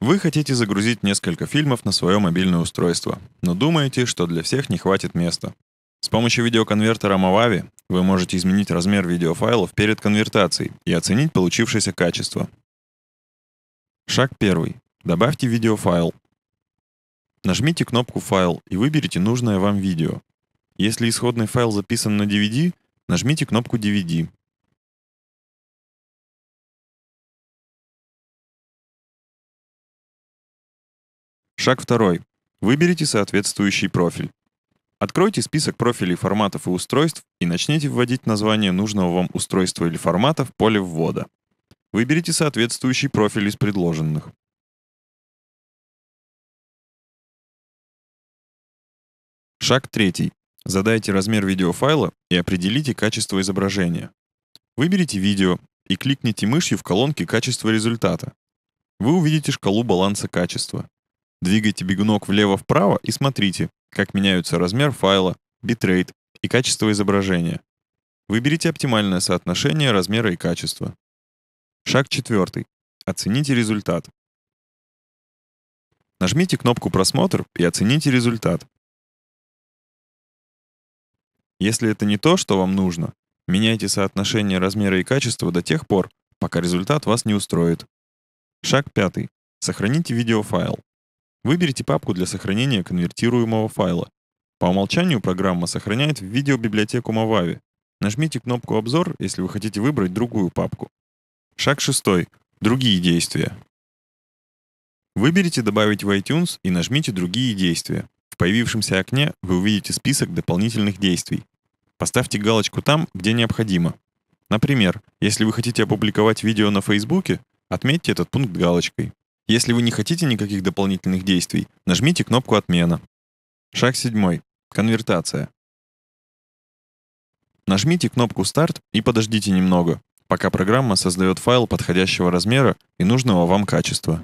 Вы хотите загрузить несколько фильмов на свое мобильное устройство, но думаете, что для всех не хватит места. С помощью видеоконвертера Movavi вы можете изменить размер видеофайлов перед конвертацией и оценить получившееся качество. Шаг первый. Добавьте видеофайл. Нажмите кнопку «Файл» и выберите нужное вам видео. Если исходный файл записан на DVD, нажмите кнопку «DVD». Шаг второй. Выберите соответствующий профиль. Откройте список профилей форматов и устройств и начните вводить название нужного вам устройства или формата в поле ввода. Выберите соответствующий профиль из предложенных. Шаг третий. Задайте размер видеофайла и определите качество изображения. Выберите видео и кликните мышью в колонке «Качество результата». Вы увидите шкалу баланса качества. Двигайте бегунок влево-вправо и смотрите, как меняются размер файла, битрейт и качество изображения. Выберите оптимальное соотношение размера и качества. Шаг четвертый. Оцените результат. Нажмите кнопку «Просмотр» и оцените результат. Если это не то, что вам нужно, меняйте соотношение размера и качества до тех пор, пока результат вас не устроит. Шаг пятый. Сохраните видеофайл. Выберите папку для сохранения конвертируемого файла. По умолчанию программа сохраняет в видеобиблиотеку Movavi. Нажмите кнопку «Обзор», если вы хотите выбрать другую папку. Шаг 6. Другие действия. Выберите «Добавить в iTunes» и нажмите «Другие действия». В появившемся окне вы увидите список дополнительных действий. Поставьте галочку там, где необходимо. Например, если вы хотите опубликовать видео на Фейсбуке, отметьте этот пункт галочкой. Если вы не хотите никаких дополнительных действий, нажмите кнопку «Отмена». Шаг 7. Конвертация. Нажмите кнопку «Старт» и подождите немного, пока программа создает файл подходящего размера и нужного вам качества.